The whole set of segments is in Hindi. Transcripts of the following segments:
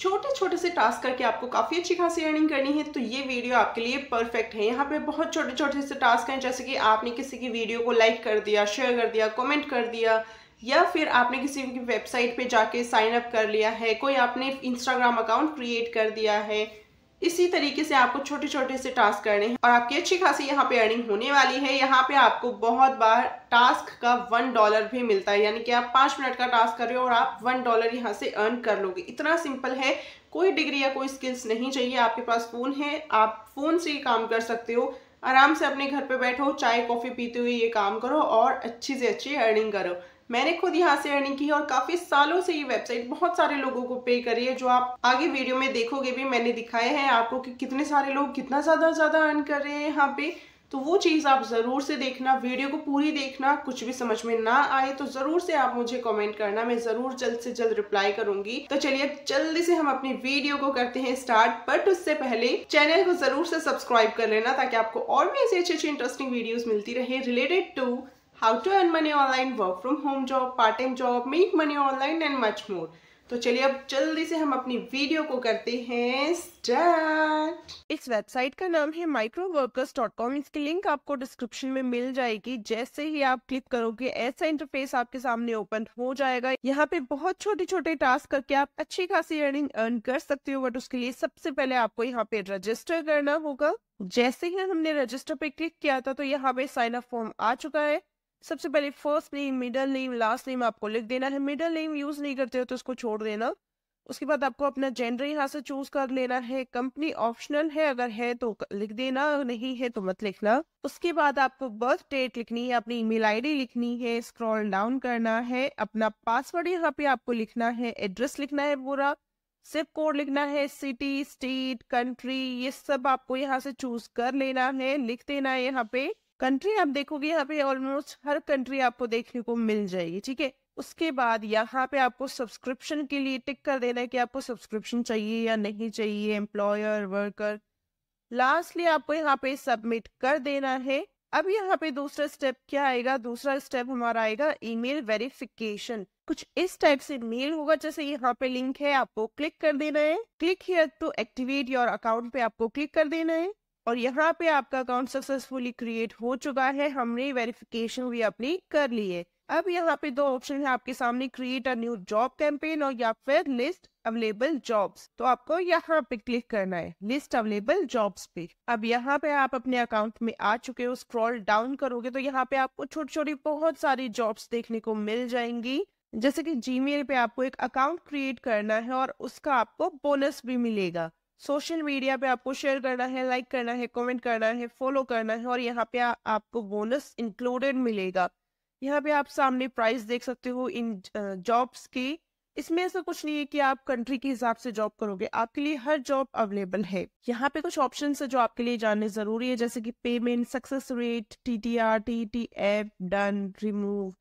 छोटे छोटे से टास्क करके आपको काफ़ी अच्छी खासी अर्निंग करनी है तो ये वीडियो आपके लिए परफेक्ट है यहाँ पे बहुत छोटे छोटे से टास्क हैं जैसे कि आपने किसी की वीडियो को लाइक कर दिया शेयर कर दिया कमेंट कर दिया या फिर आपने किसी की वेबसाइट पे जाके साइन अप कर लिया है कोई आपने इंस्टाग्राम अकाउंट क्रिएट कर दिया है इसी तरीके से आपको छोटे छोटे से टास्क करने हैं और आपकी अच्छी खासी यहाँ पे अर्निंग होने वाली है यहाँ पे आपको बहुत बार टास्क का वन डॉलर भी मिलता है यानी कि आप पाँच मिनट का टास्क कर रहे हो और आप वन डॉलर यहाँ से अर्न कर लोगे इतना सिंपल है कोई डिग्री या कोई स्किल्स नहीं चाहिए आपके पास फ़ोन है आप फ़ोन से ही काम कर सकते हो आराम से अपने घर पे बैठो चाय कॉफ़ी पीते हुए ये काम करो और अच्छी से अच्छी अर्निंग करो मैंने खुद यहाँ से अर्निंग की है और काफ़ी सालों से ये वेबसाइट बहुत सारे लोगों को पे करी है जो आप आगे वीडियो में देखोगे भी मैंने दिखाए हैं आपको कि कितने सारे लोग कितना ज़्यादा ज़्यादा अर्न कर रहे हैं यहाँ पे तो वो चीज़ आप ज़रूर से देखना वीडियो को पूरी देखना कुछ भी समझ में ना आए तो ज़रूर से आप मुझे कमेंट करना मैं ज़रूर जल्द से जल्द रिप्लाई करूंगी तो चलिए जल्दी से हम अपनी वीडियो को करते हैं स्टार्ट बट उससे पहले चैनल को ज़रूर से सब्सक्राइब कर लेना ताकि आपको और भी ऐसी अच्छी अच्छी इंटरेस्टिंग वीडियोज़ मिलती रहे related to how to earn money online work from home job part time job make money online and much more तो चलिए अब जल्दी से हम अपनी वीडियो को करते हैं स्टार्ट इस वेबसाइट का नाम है माइक्रो वर्कर्स डॉट कॉम इसकी लिंक आपको डिस्क्रिप्शन में मिल जाएगी जैसे ही आप क्लिक करोगे ऐसा इंटरफेस आपके सामने ओपन हो जाएगा यहाँ पे बहुत छोटे छोटे टास्क करके आप अच्छी खासी अर्निंग अर्न कर सकते हो बट उसके लिए सबसे पहले आपको यहाँ पे रजिस्टर करना होगा जैसे ही हमने रजिस्टर पे क्लिक किया था तो यहाँ पे साइन अप फॉर्म आ चुका है सबसे पहले first name middle name last name आपको लिख देना है मिडल नेम यूज नहीं करते हो तो उसको छोड़ देना उसके बाद आपको अपना जेंडर यहाँ से चूज कर लेना है कंपनी ऑप्शनल है अगर है तो लिख देना नहीं है तो मत लिखना उसके बाद आपको बर्थ डेट लिखनी है अपनी ईमेल आईडी लिखनी है स्क्रॉल डाउन करना है अपना पासवर्ड यहाँ पे आपको लिखना है एड्रेस लिखना है पूरा सिप कोड लिखना है सिटी स्टेट कंट्री ये सब आपको यहाँ से चूज कर लेना है लिख देना है यहाँ पे कंट्री आप देखोगे यहाँ पे ऑलमोस्ट हर कंट्री आपको देखने को मिल जाएगी ठीक है उसके बाद यहाँ पे आपको सब्सक्रिप्शन के लिए टिक कर देना है कि आपको सब्सक्रिप्शन चाहिए या नहीं चाहिए एम्प्लॉयर वर्कर लास्टली आपको यहाँ पे सबमिट कर देना है अब यहाँ पे दूसरा स्टेप क्या आएगा दूसरा स्टेप हमारा आएगा ईमेल वेरिफिकेशन कुछ इस टाइप से मेल होगा जैसे यहाँ पे लिंक है आपको क्लिक कर देना है click here to activate your account पे आपको क्लिक कर देना है और यहाँ पे आपका अकाउंट सक्सेसफुली क्रिएट हो चुका है हमने वेरिफिकेशन भी अपनी कर ली है अब यहाँ पे दो ऑप्शन है आपके सामने create a new job campaign और या फिर लिस्ट अवेलेबल जॉब्स तो आपको यहाँ पे क्लिक करना है लिस्ट अवेलेबल जॉब्स पे अब यहाँ पे आप अपने अकाउंट में आ चुके हो स्क्रॉल डाउन करोगे तो यहाँ पे आपको छोटी छोटी बहुत सारी जॉब्स देखने को मिल जाएंगी जैसे कि जीमेल पे आपको एक अकाउंट क्रिएट करना है और उसका आपको बोनस भी मिलेगा सोशल मीडिया पे आपको शेयर करना है लाइक करना है कमेंट करना है फॉलो करना है और यहाँ पे आ, आपको बोनस इंक्लूडेड मिलेगा यहाँ पे आप सामने प्राइस देख सकते हो इन जॉब्स की इसमें ऐसा कुछ नहीं है कि आप कंट्री के हिसाब से जॉब करोगे आपके लिए हर जॉब अवेलेबल है यहाँ पे कुछ ऑप्शन है जो आपके लिए जानने जरूरी है जैसे कि payment success rate T T R T T F done remove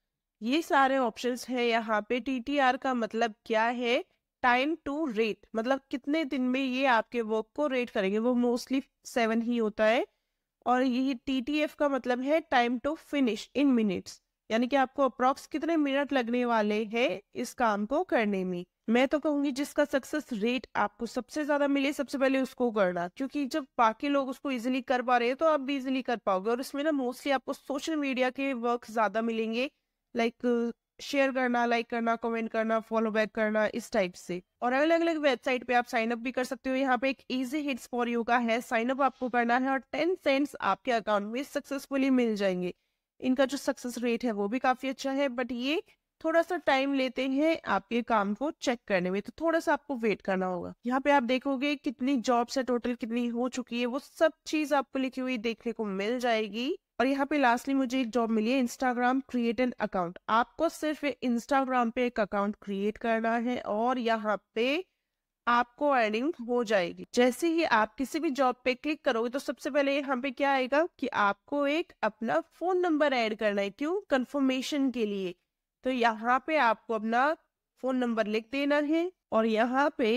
ये सारे ऑप्शंस हैं यहाँ पे टी टी आर का मतलब क्या है टाइम टू रेट मतलब कितने दिन में ये आपके वर्क को रेट करेंगे वो मोस्टली सेवन ही होता है और यही टी टी एफ का मतलब है time to finish in minutes यानी कि आपको अप्रॉक्स कितने मिनट लगने वाले हैं इस काम को करने में मैं तो कहूंगी जिसका सक्सेस रेट आपको सबसे ज्यादा मिले सबसे पहले उसको करना क्योंकि जब बाकी लोग उसको इजिली कर पा रहे हैं तो आप भी इजिली कर पाओगे और इसमें ना मोस्टली आपको सोशल मीडिया के वर्क ज्यादा मिलेंगे लाइक like, शेयर करना लाइक करना कमेंट करना फॉलो बैक करना इस टाइप से और अलग अलग वेबसाइट पे आप साइन अप भी कर सकते हो यहाँ पे एक इजी हिट्स फॉर यू का है साइन अप आपको करना है और टेन सेंट्स आपके अकाउंट में सक्सेसफुली मिल जाएंगे इनका जो सक्सेस रेट है वो भी काफी अच्छा है बट ये थोड़ा सा टाइम लेते हैं आपके काम को चेक करने में तो थोड़ा सा आपको वेट करना होगा यहाँ पे आप देखोगे कितनी जॉब्स है टोटल कितनी हो चुकी है वो सब चीज आपको लिखी हुई देखने को मिल जाएगी और यहाँ पे लास्टली मुझे एक जॉब मिली है इंस्टाग्राम क्रिएट एन अकाउंट आपको सिर्फ इंस्टाग्राम पे एक अकाउंट क्रिएट करना है और यहाँ पे आपको अर्निंग हो जाएगी जैसे ही आप किसी भी जॉब पे क्लिक करोगे तो सबसे पहले यहाँ पे क्या आएगा कि आपको एक अपना फोन नंबर ऐड करना है क्यों कंफर्मेशन के लिए तो यहाँ पे आपको अपना फोन नंबर लिख देना है और यहाँ पे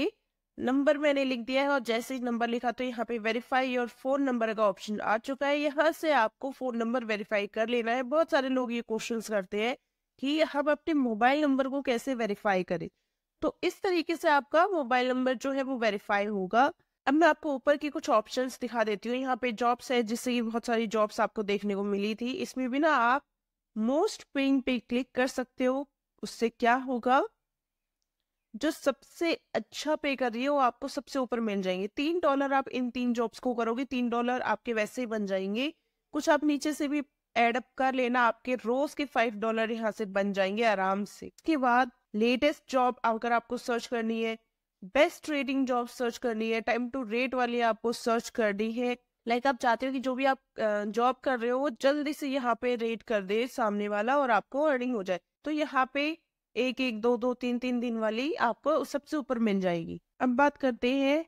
नंबर मैंने लिख दिया है और जैसे ही नंबर लिखा तो यहाँ पे वेरीफाई योर फोन नंबर का ऑप्शन आ चुका है यहाँ से आपको फोन नंबर वेरीफाई कर लेना है बहुत सारे लोग ये क्वेश्चन करते हैं कि हम अपने मोबाइल नंबर को कैसे वेरीफाई करें तो इस तरीके से आपका मोबाइल नंबर जो है वो वेरीफाई होगा अब मैं आपको ऊपर की कुछ ऑप्शन दिखा देती हूँ यहाँ पे जॉब्स है जिससे कि बहुत सारी जॉब्स आपको देखने को मिली थी इसमें भी ना आप मोस्ट पेइंग पे क्लिक कर सकते हो उससे क्या होगा जो सबसे अच्छा पे कर रही है वो आपको सबसे ऊपर मिल जाएंगे तीन डॉलर आप इन तीन जॉब्स को करोगे तीन डॉलर आपके वैसे ही बन जाएंगे कुछ आप नीचे से भी एडअप कर लेना आपके रोज के फाइव डॉलर यहाँ से बन जाएंगे आराम से इसके बाद लेटेस्ट जॉब अगर आपको सर्च करनी है बेस्ट ट्रेडिंग जॉब सर्च करनी है टाइम टू रेट वाली आपको सर्च करनी है लाइक like आप चाहते हो कि जो भी आप जॉब कर रहे हो वो जल्दी से यहाँ पे रेट कर दे सामने वाला और आपको अर्निंग हो जाए तो यहाँ पे एक एक दो दो तीन तीन दिन वाली आपको सबसे ऊपर मिल जाएगी अब बात करते हैं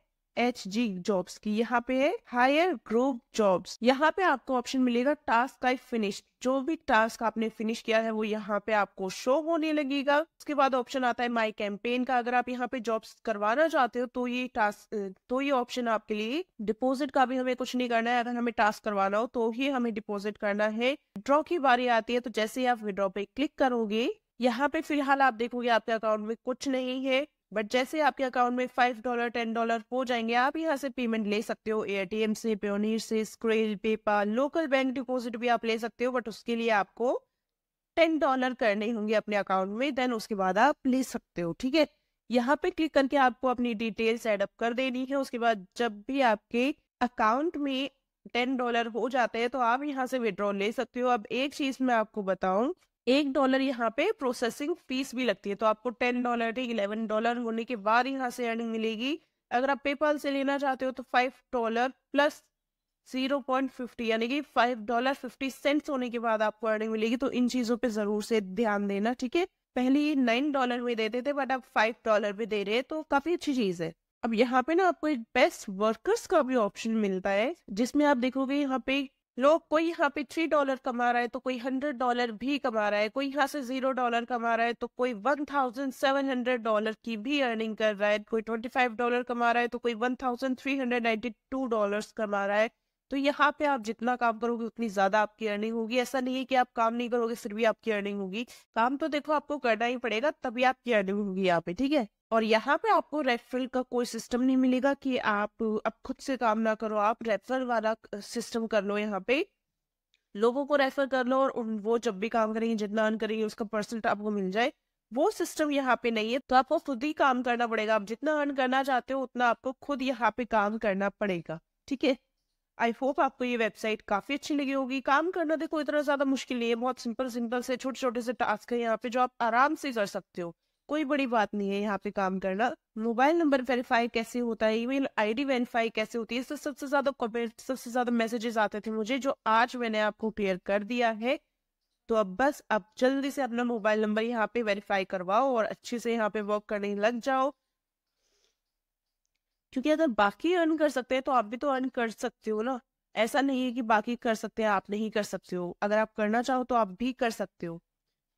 एच जी जॉब्स की यहाँ पे है हायर ग्रुप जॉब्स यहाँ पे आपको ऑप्शन मिलेगा टास्क का फिनिश जो भी टास्क आपने फिनिश किया है वो यहाँ पे आपको शो होने लगेगा उसके बाद ऑप्शन आता है माई कैंपेन का अगर आप यहाँ पे जॉब्स करवाना चाहते हो तो ये टास्क तो ये ऑप्शन आपके लिए डिपॉजिट का भी हमें कुछ नहीं करना है अगर हमें टास्क करवाना हो तो ही हमें डिपोजिट करना है विड्रॉ की बारी आती है तो जैसे ही आप विड्रॉ पे क्लिक करोगे यहाँ पे फिलहाल आप देखोगे आपके अकाउंट में कुछ नहीं है बट जैसे आपके अकाउंट में फाइव डॉलर टेन डॉलर हो जाएंगे आप यहाँ से पेमेंट ले सकते हो एटीएम से प्योनीर से Skrill paper local bank deposit भी आप ले सकते हो बट उसके लिए आपको टेन डॉलर करने होंगे अपने अकाउंट में देन उसके बाद आप ले सकते हो ठीक है यहाँ पे क्लिक करके आपको अपनी डिटेल्स एडअप कर देनी है उसके बाद जब भी आपके अकाउंट में टेन डॉलर हो जाते हैं तो आप यहाँ से विड्रॉ ले सकते हो अब एक चीज मैं आपको बताऊं एक डॉलर यहाँ पे प्रोसेसिंग फीस भी लगती है तो आपको टेन डॉलर इलेवन डॉलर होने के बाद यहाँ से अर्निंग मिलेगी अगर आप पेपाल से लेना चाहते हो तो five dollar plus zero point fifty यानी कि फाइव डॉलर फिफ्टी सेंट्स होने के बाद आपको अर्निंग मिलेगी तो इन चीजों पे जरूर से ध्यान देना ठीक है पहले ये नाइन डॉलर में देते थे बट अब फाइव डॉलर भी दे रहे हैं तो काफी अच्छी चीज है अब यहाँ पे ना आपको एक बेस्ट वर्कर्स का भी ऑप्शन मिलता है जिसमें आप देखोगे यहाँ पे लोग कोई यहाँ पे थ्री डॉलर कमा रहा है तो कोई हंड्रेड डॉलर भी कमा रहा है कोई यहाँ से जीरो डॉलर कमा रहा है तो कोई one thousand seven hundred dollar की भी अर्निंग कर रहा है कोई ट्वेंटी फाइव डॉलर कमा रहा है तो कोई one thousand three hundred ninety two dollar कमा रहा है तो यहाँ पे आप जितना काम करोगे उतनी ज्यादा आपकी अर्निंग होगी ऐसा नहीं है कि आप काम नहीं करोगे फिर भी आपकी अर्निंग होगी काम तो देखो आपको करना ही पड़ेगा तभी आपकी अर्निंग होगी यहाँ पे ठीक है और यहाँ पे आपको रेफरल का कोई सिस्टम नहीं मिलेगा कि आप अब खुद से काम ना करो आप रेफरल वाला सिस्टम कर लो यहाँ पे लोगों को रेफर कर लो और वो जब भी काम करेंगे जितना अर्न करेंगे उसका परसेंट आपको मिल जाए वो सिस्टम यहाँ पे नहीं है तो आपको खुद ही काम करना पड़ेगा आप जितना अर्न करना चाहते हो उतना आपको खुद यहाँ पे काम करना पड़ेगा ठीक है आई होप आपको ये वेबसाइट काफ़ी अच्छी लगी होगी काम करना देखो इतना ज़्यादा मुश्किल नहीं है बहुत सिंपल सिंपल से छोटे छोटे से टास्क है यहाँ पे जो आप आराम से कर सकते हो कोई बड़ी बात नहीं है यहाँ पे काम करना मोबाइल नंबर वेरीफाई कैसे होता है ईमेल आईडी वेरीफाई कैसे होती है सबसे ज़्यादा कमेंट सबसे ज़्यादा मैसेजेस आते थे मुझे जो आज मैंने आपको क्लियर कर दिया है तो अब बस अब जल्दी से अपना मोबाइल नंबर यहाँ पे वेरीफाई करवाओ और अच्छे से यहाँ पे वर्क करने लग जाओ क्योंकि अगर बाकी अर्न कर सकते हैं तो आप भी तो अर्न कर सकते हो ना ऐसा नहीं है कि बाकी कर सकते हैं आप नहीं कर सकते हो अगर आप करना चाहो तो आप भी कर सकते हो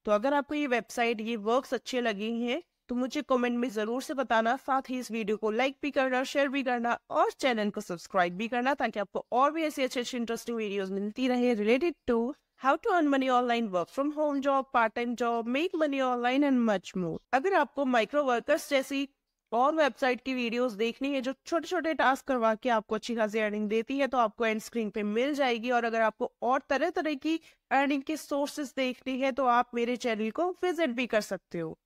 तो अगर आपको ये वेबसाइट ये वर्क्स अच्छे लगे हैं तो मुझे कमेंट में ज़रूर से बताना साथ ही इस वीडियो को लाइक भी करना शेयर भी करना और चैनल को सब्सक्राइब भी करना ताकि आपको और भी ऐसी अच्छी अच्छी इंटरेस्टिंग वीडियो मिलती रहे related to how to earn money online work from home job part time job make money online and much more अगर आपको माइक्रो वर्कर्स जैसी और वेबसाइट की वीडियोस देखनी है जो छोटे छोटे टास्क करवा के आपको अच्छी खासी अर्निंग देती है तो आपको एंड स्क्रीन पे मिल जाएगी और अगर आपको और तरह तरह की अर्निंग के सोर्सेस देखनी है तो आप मेरे चैनल को विजिट भी कर सकते हो